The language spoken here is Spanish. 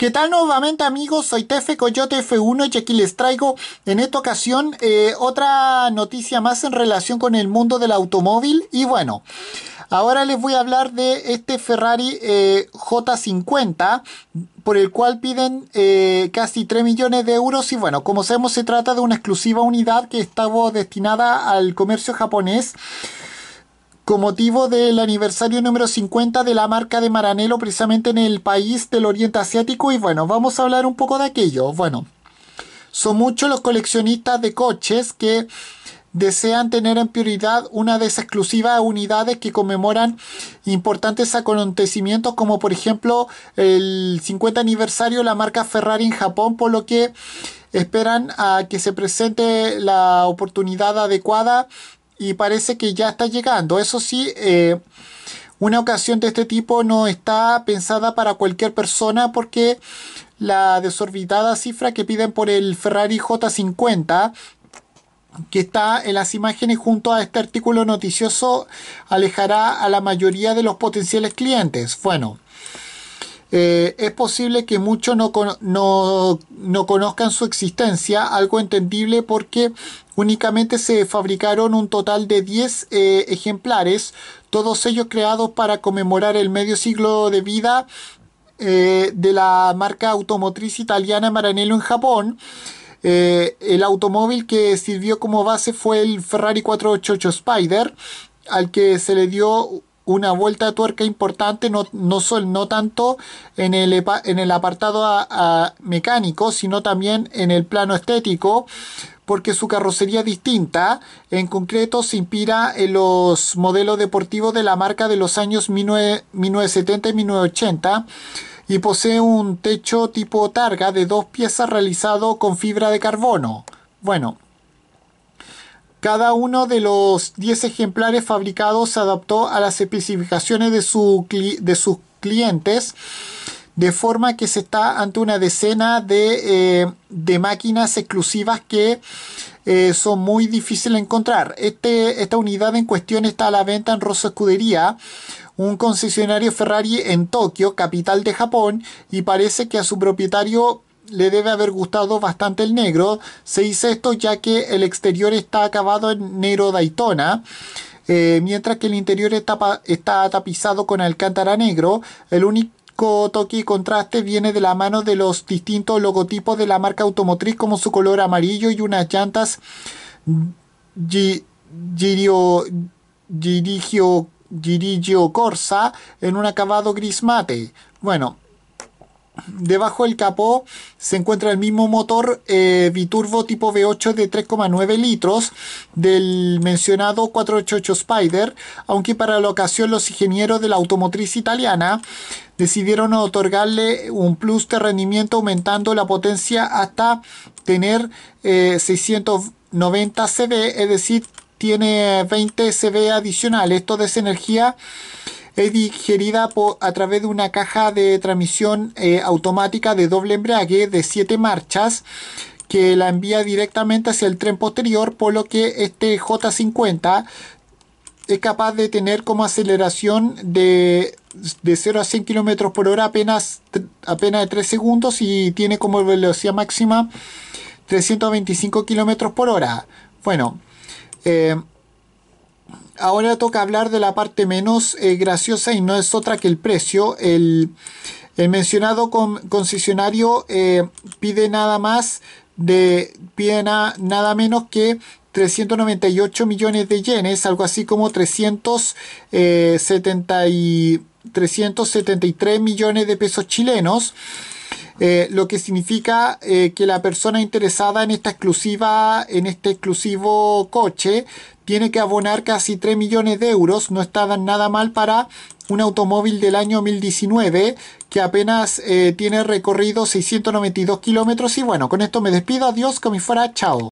¿Qué tal nuevamente amigos? Soy Tefe Coyote F1 y aquí les traigo en esta ocasión eh, otra noticia más en relación con el mundo del automóvil y bueno, ahora les voy a hablar de este Ferrari eh, J50 por el cual piden eh, casi 3 millones de euros y bueno, como sabemos se trata de una exclusiva unidad que estaba destinada al comercio japonés con motivo del aniversario número 50 de la marca de Maranelo, precisamente en el país del Oriente Asiático y bueno, vamos a hablar un poco de aquello. Bueno, son muchos los coleccionistas de coches que desean tener en prioridad una de esas exclusivas unidades que conmemoran importantes acontecimientos como por ejemplo el 50 aniversario de la marca Ferrari en Japón, por lo que esperan a que se presente la oportunidad adecuada y parece que ya está llegando. Eso sí, eh, una ocasión de este tipo no está pensada para cualquier persona porque la desorbitada cifra que piden por el Ferrari J50 que está en las imágenes junto a este artículo noticioso alejará a la mayoría de los potenciales clientes. Bueno, eh, es posible que muchos no, conozcan su existencia, algo entendible porque Únicamente se fabricaron un total de 10 eh, ejemplares, todos ellos creados para conmemorar el medio siglo de vida eh, de la marca automotriz italiana Maranello en Japón. Eh, el automóvil que sirvió como base fue el Ferrari 488 Spider, al que se le dio una vuelta de tuerca importante, no, no, no tanto en el, en el apartado mecánico, sino también en el plano estético, porque su carrocería distinta. En concreto, se inspira en los modelos deportivos de la marca de los años 1970 y 1980 y posee un techo tipo targa de dos piezas realizado con fibra de carbono. Bueno, cada uno de los 10 ejemplares fabricados se adaptó a las especificaciones de, su de sus clientes, de forma que se está ante una decena de, eh, máquinas exclusivas que eh, son muy difíciles de encontrar. Este, esta unidad en cuestión está a la venta en Rosso Escudería, un concesionario Ferrari en Tokio, capital de Japón, y parece que a su propietario le debe haber gustado bastante el negro. Se dice esto ya que el exterior está acabado en negro Daytona. Eh, mientras que el interior está, está tapizado con alcántara negro, el único toque y contraste viene de la mano de los distintos logotipos de la marca automotriz como su color amarillo y unas llantas girigio corsa en un acabado gris mate. Bueno, debajo del capó se encuentra el mismo motor eh, biturbo tipo V8 de 3,9 litros del mencionado 488 Spider, aunque para la ocasión los ingenieros de la automotriz italiana decidieron otorgarle un plus de rendimiento aumentando la potencia hasta tener 690 eh, CV, es decir, tiene 20 CV adicionales, Esto esa energía es digerida a través de una caja de transmisión eh, automática de doble embrague de 7 marchas que la envía directamente hacia el tren posterior, por lo que este J50 es capaz de tener como aceleración de, 0 a 100 km por hora apenas, apenas de 3 segundos y tiene como velocidad máxima 325 km por hora. Bueno, eh, ahora toca hablar de la parte menos eh, graciosa y no es otra que el precio. El, mencionado concesionario eh, pide nada más de nada menos que 398 millones de yenes, algo así como 373 eh, millones de pesos chilenos. Eh, lo que significa eh, que la persona interesada en esta exclusiva, en este exclusivo coche, tiene que abonar casi 3 millones de euros. No está nada mal para un automóvil del año 2019 que apenas eh, tiene recorrido 692 kilómetros. Y bueno, con esto me despido. Adiós, como fuera. Chao.